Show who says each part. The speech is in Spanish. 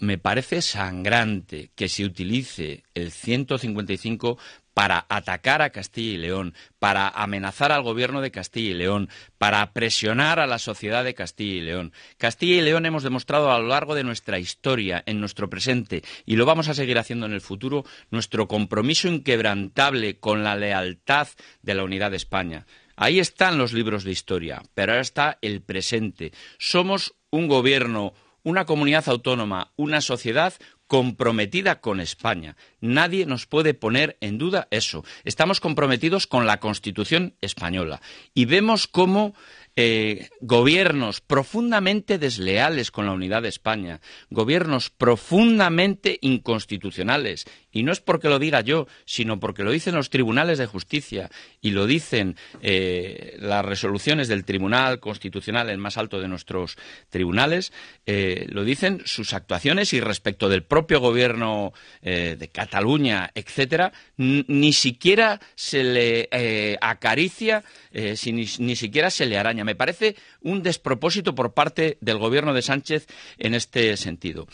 Speaker 1: me parece sangrante que se utilice el 155 para atacar a Castilla y León, para amenazar al gobierno de Castilla y León, para presionar a la sociedad de Castilla y León. Castilla y León hemos demostrado a lo largo de nuestra historia, en nuestro presente, y lo vamos a seguir haciendo en el futuro, nuestro compromiso inquebrantable con la lealtad de la unidad de España. Ahí están los libros de historia, pero ahora está el presente. Somos un gobierno una comunidad autónoma, una sociedad comprometida con España. Nadie nos puede poner en duda eso. Estamos comprometidos con la Constitución española y vemos cómo eh, gobiernos profundamente desleales con la unidad de España, gobiernos profundamente inconstitucionales. Y no es porque lo diga yo, sino porque lo dicen los tribunales de justicia y lo dicen eh, las resoluciones del Tribunal Constitucional, el más alto de nuestros tribunales, eh, lo dicen sus actuaciones y respecto del propio gobierno de Cataluña, etcétera, ni siquiera se le acaricia, ni siquiera se le araña. Me parece un despropósito por parte del gobierno de Sánchez en este sentido.